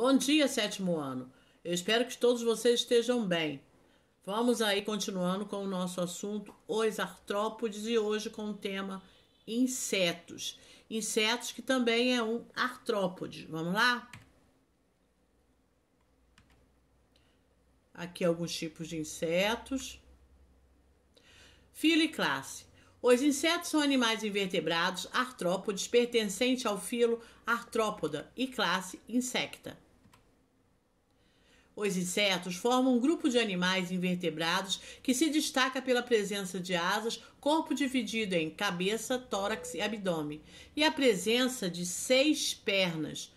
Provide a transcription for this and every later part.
Bom dia, sétimo ano. Eu espero que todos vocês estejam bem. Vamos aí continuando com o nosso assunto, os artrópodes, e hoje com o tema insetos. Insetos que também é um artrópode. Vamos lá? Aqui alguns tipos de insetos. Filo e classe. Os insetos são animais invertebrados artrópodes pertencentes ao filo artrópoda e classe insecta. Os insetos formam um grupo de animais invertebrados que se destaca pela presença de asas, corpo dividido em cabeça, tórax e abdômen, e a presença de seis pernas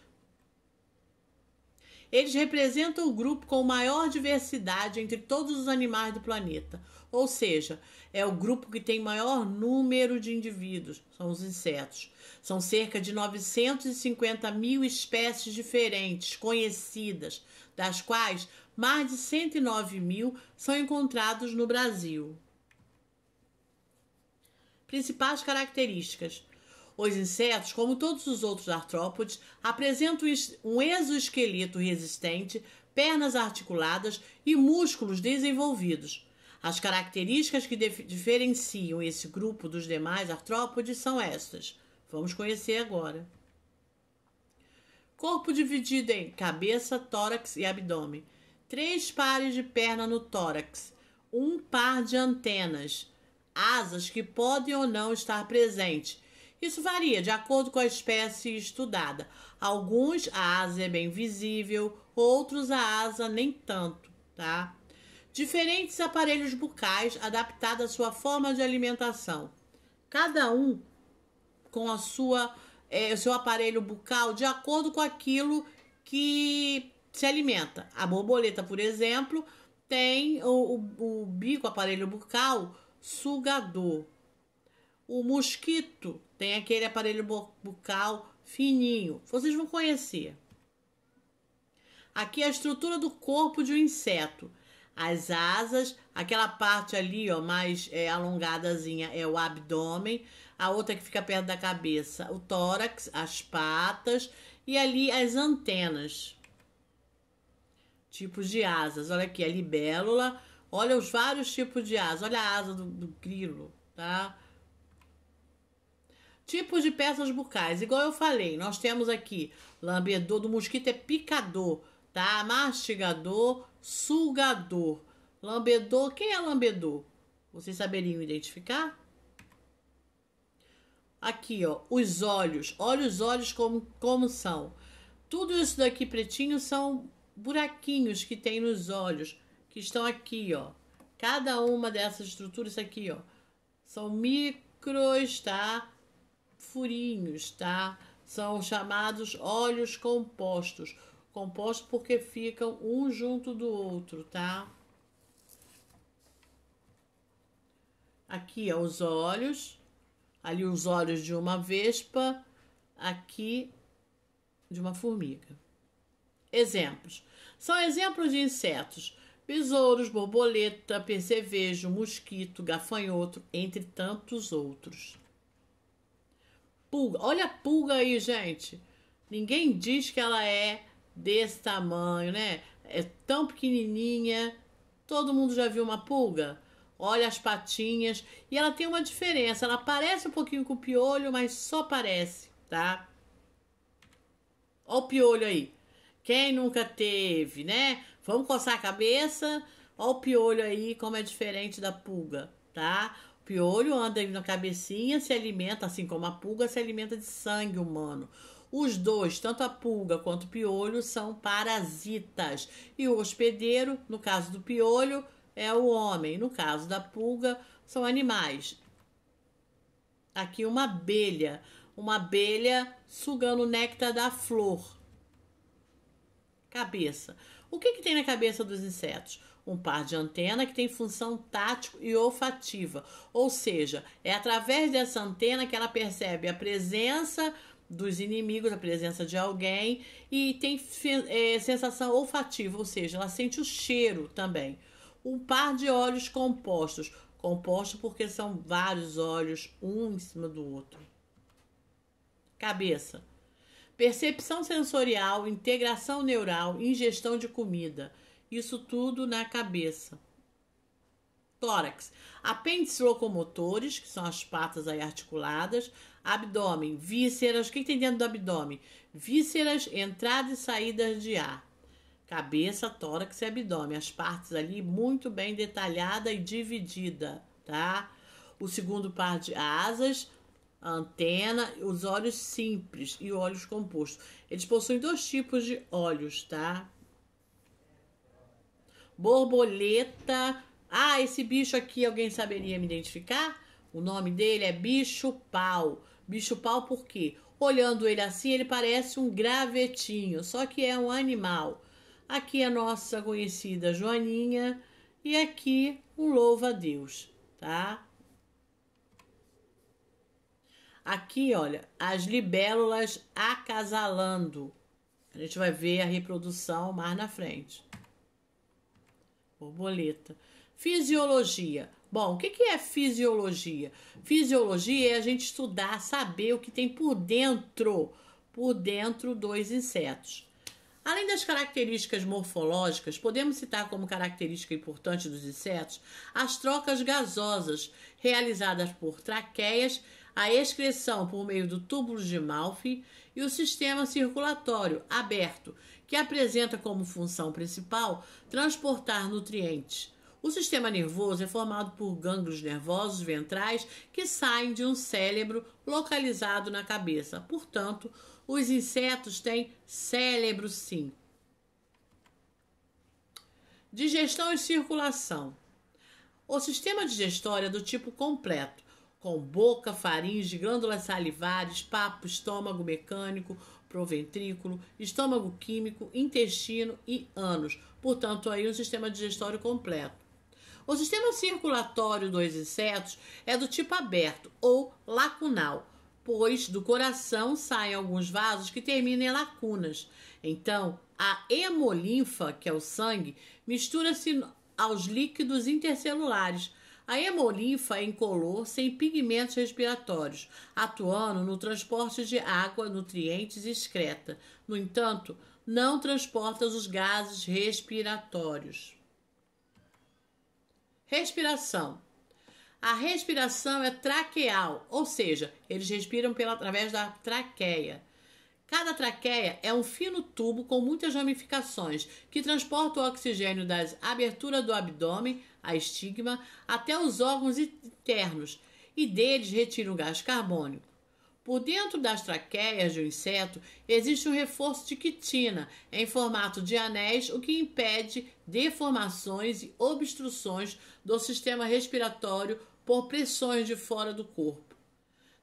eles representam o grupo com maior diversidade entre todos os animais do planeta, ou seja, é o grupo que tem maior número de indivíduos, são os insetos. São cerca de 950 mil espécies diferentes conhecidas, das quais mais de 109 mil são encontrados no Brasil. Principais características: os insetos, como todos os outros artrópodes, apresentam um exoesqueleto resistente, pernas articuladas e músculos desenvolvidos. As características que diferenciam esse grupo dos demais artrópodes são estas. Vamos conhecer agora. Corpo dividido em cabeça, tórax e abdômen. Três pares de perna no tórax. Um par de antenas. Asas que podem ou não estar presentes isso varia de acordo com a espécie estudada. Alguns a asa é bem visível, outros a asa nem tanto, tá? Diferentes aparelhos bucais adaptados à sua forma de alimentação. Cada um com a sua é, seu aparelho bucal de acordo com aquilo que se alimenta. A borboleta, por exemplo, tem o, o, o bico, aparelho bucal sugador. O mosquito tem aquele aparelho bucal fininho. Vocês vão conhecer. Aqui é a estrutura do corpo de um inseto. As asas, aquela parte ali, ó, mais é, alongadazinha é o abdômen, a outra que fica perto da cabeça, o tórax, as patas e ali as antenas. Tipos de asas. Olha aqui, a libélula. Olha os vários tipos de asas. Olha a asa do, do grilo, tá? Tipos de peças bucais. Igual eu falei, nós temos aqui lambedor do mosquito é picador, tá? Mastigador, sugador. Lambedor, quem é lambedor? Vocês saberiam identificar? Aqui, ó, os olhos. Olha os olhos como, como são. Tudo isso daqui pretinho são buraquinhos que tem nos olhos, que estão aqui, ó. Cada uma dessas estruturas aqui, ó, são micros, tá? furinhos, tá? São chamados óleos compostos. Compostos porque ficam um junto do outro, tá? Aqui, é os olhos. Ali os olhos de uma vespa. Aqui, de uma formiga. Exemplos. São exemplos de insetos besouros, borboleta, percevejo, mosquito, gafanhoto, entre tantos outros pulga. Olha a pulga aí, gente. Ninguém diz que ela é desse tamanho, né? É tão pequenininha. Todo mundo já viu uma pulga? Olha as patinhas. E ela tem uma diferença. Ela parece um pouquinho com o piolho, mas só parece, tá? Olha o piolho aí. Quem nunca teve, né? Vamos coçar a cabeça. Olha o piolho aí, como é diferente da pulga, tá? piolho anda na cabecinha, se alimenta, assim como a pulga, se alimenta de sangue humano. Os dois, tanto a pulga quanto o piolho, são parasitas. E o hospedeiro, no caso do piolho, é o homem, no caso da pulga, são animais. Aqui uma abelha, uma abelha sugando o néctar da flor. Cabeça. O que, que tem na cabeça dos insetos? um par de antena que tem função tático e olfativa, ou seja, é através dessa antena que ela percebe a presença dos inimigos, a presença de alguém e tem é, sensação olfativa, ou seja, ela sente o cheiro também. Um par de olhos compostos, compostos porque são vários olhos, um em cima do outro. Cabeça. Percepção sensorial, integração neural, ingestão de comida. Isso tudo na cabeça. Tórax, apêndices locomotores, que são as patas aí articuladas, abdômen, vísceras, o que tem dentro do abdômen? Vísceras, entradas e saídas de ar. Cabeça, tórax e abdômen, as partes ali muito bem detalhada e dividida, tá? O segundo par de asas, antena, os olhos simples e olhos compostos. Eles possuem dois tipos de olhos, tá? borboleta. Ah, esse bicho aqui alguém saberia me identificar? O nome dele é bicho pau. Bicho pau por quê? Olhando ele assim, ele parece um gravetinho, só que é um animal. Aqui é a nossa conhecida Joaninha e aqui um louva a Deus, tá? Aqui, olha, as libélulas acasalando. A gente vai ver a reprodução mais na frente borboleta. Fisiologia. Bom, o que, que é fisiologia? Fisiologia é a gente estudar, saber o que tem por dentro, por dentro dos insetos. Além das características morfológicas, podemos citar como característica importante dos insetos as trocas gasosas realizadas por traqueias a excreção por meio do túbulo de Malphi e o sistema circulatório aberto, que apresenta como função principal transportar nutrientes. O sistema nervoso é formado por gânglios nervosos ventrais que saem de um cérebro localizado na cabeça. Portanto, os insetos têm cérebro sim. Digestão e circulação. O sistema digestório é do tipo completo, com boca, faringe, glândulas salivares, papo, estômago mecânico, proventrículo, estômago químico, intestino e ânus. Portanto, aí um sistema digestório completo. O sistema circulatório dos insetos é do tipo aberto ou lacunal, pois do coração saem alguns vasos que terminam em lacunas. Então, a hemolinfa, que é o sangue, mistura-se aos líquidos intercelulares a hemolinfa é incolor sem pigmentos respiratórios, atuando no transporte de água, nutrientes e excreta. No entanto, não transporta os gases respiratórios. Respiração. A respiração é traqueal, ou seja, eles respiram pela, através da traqueia. Cada traqueia é um fino tubo com muitas ramificações que transporta o oxigênio das abertura do abdômen, a estigma, até os órgãos internos e deles retira o gás carbônico. Por dentro das traqueias do inseto existe um reforço de quitina em formato de anéis, o que impede deformações e obstruções do sistema respiratório por pressões de fora do corpo.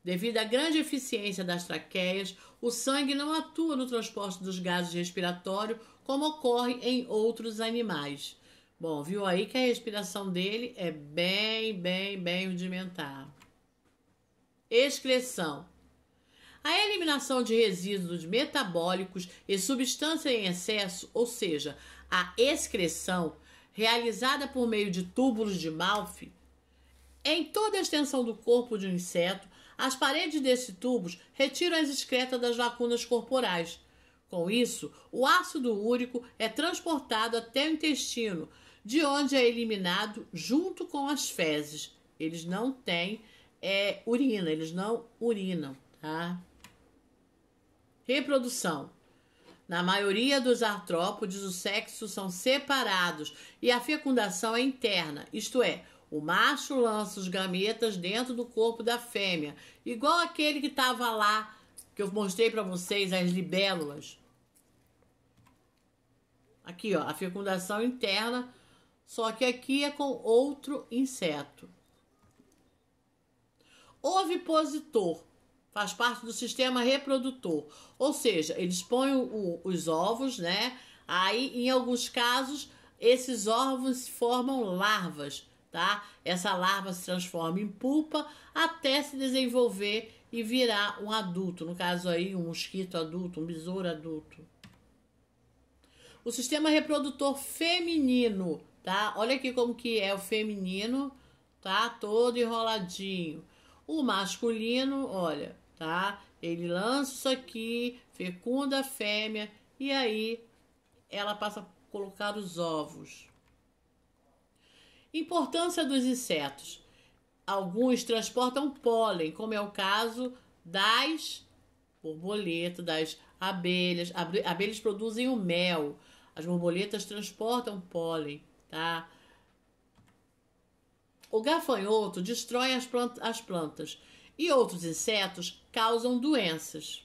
Devido à grande eficiência das traqueias, o sangue não atua no transporte dos gases respiratórios como ocorre em outros animais. Bom, viu aí que a respiração dele é bem, bem, bem rudimentar. Excreção. A eliminação de resíduos metabólicos e substância em excesso, ou seja, a excreção, realizada por meio de túbulos de Malphi, em toda a extensão do corpo de um inseto, as paredes desses tubos retiram as excretas das lacunas corporais. Com isso, o ácido úrico é transportado até o intestino, de onde é eliminado junto com as fezes. Eles não têm é, urina, eles não urinam, tá? Reprodução. Na maioria dos artrópodes, os sexos são separados e a fecundação é interna, isto é, o macho lança os gametas dentro do corpo da fêmea, igual aquele que estava lá, que eu mostrei para vocês, as libélulas. Aqui, ó, a fecundação interna, só que aqui é com outro inseto. Ovipositor faz parte do sistema reprodutor, ou seja, eles põem o, os ovos, né? Aí, em alguns casos, esses ovos formam larvas tá? Essa larva se transforma em pulpa até se desenvolver e virar um adulto, no caso aí um mosquito adulto, um besouro adulto. O sistema reprodutor feminino, tá? Olha aqui como que é o feminino, tá? Todo enroladinho. O masculino, olha, tá? Ele lança isso aqui, fecunda a fêmea e aí ela passa a colocar os ovos. Importância dos insetos. Alguns transportam pólen, como é o caso das borboletas, das abelhas. Abelhas produzem o mel. As borboletas transportam pólen, tá? O gafanhoto destrói as, as plantas e outros insetos causam doenças.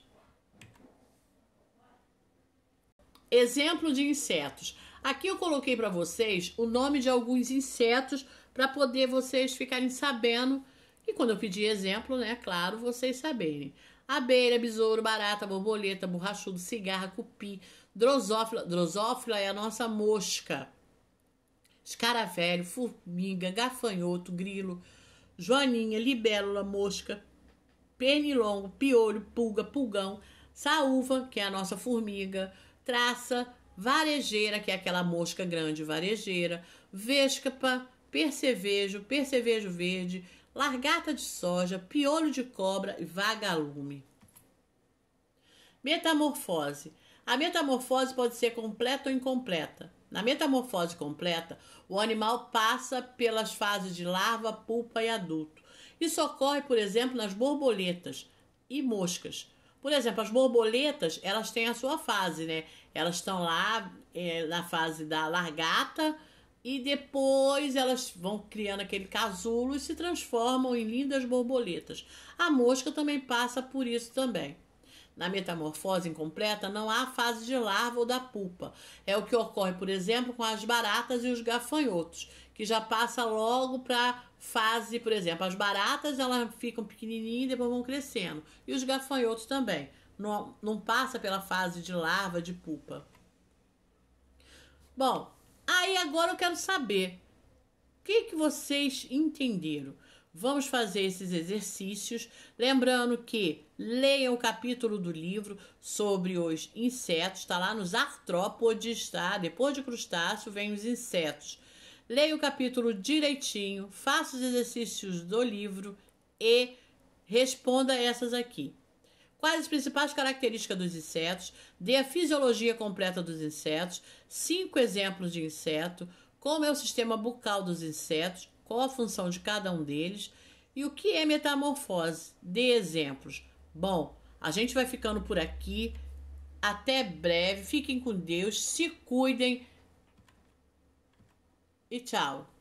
Exemplo de insetos: Aqui eu coloquei para vocês o nome de alguns insetos para poder vocês ficarem sabendo e quando eu pedir exemplo, né, claro, vocês saberem. Abelha, besouro, barata, borboleta, borrachudo, cigarra, cupim, drosófila. Drosófila é a nossa mosca. Escaravelho, formiga, gafanhoto, grilo, joaninha, libélula, mosca, pernilongo, piolho, pulga, pulgão, saúva, que é a nossa formiga, traça, varejeira, que é aquela mosca grande varejeira, vescapa, percevejo, percevejo verde, largata de soja, piolho de cobra e vagalume. Metamorfose. A metamorfose pode ser completa ou incompleta. Na metamorfose completa, o animal passa pelas fases de larva, pulpa e adulto. Isso ocorre, por exemplo, nas borboletas e moscas. Por exemplo, as borboletas, elas têm a sua fase, né? Elas estão lá é, na fase da largata e depois elas vão criando aquele casulo e se transformam em lindas borboletas. A mosca também passa por isso também. Na metamorfose incompleta não há fase de larva ou da pupa. É o que ocorre, por exemplo, com as baratas e os gafanhotos, que já passa logo para fase, por exemplo, as baratas elas ficam pequenininhas e depois vão crescendo, e os gafanhotos também. Não, não passa pela fase de larva, de pupa. Bom, aí agora eu quero saber o que, que vocês entenderam? Vamos fazer esses exercícios, lembrando que leiam o capítulo do livro sobre os insetos, está lá nos artrópodes, tá? Depois de crustáceo vem os insetos. Leia o capítulo direitinho, faça os exercícios do livro e responda essas aqui. Quais as principais características dos insetos? Dê a fisiologia completa dos insetos, cinco exemplos de inseto, como é o sistema bucal dos insetos, qual a função de cada um deles e o que é metamorfose. Dê exemplos. Bom, a gente vai ficando por aqui. Até breve. Fiquem com Deus, se cuidem e tchau.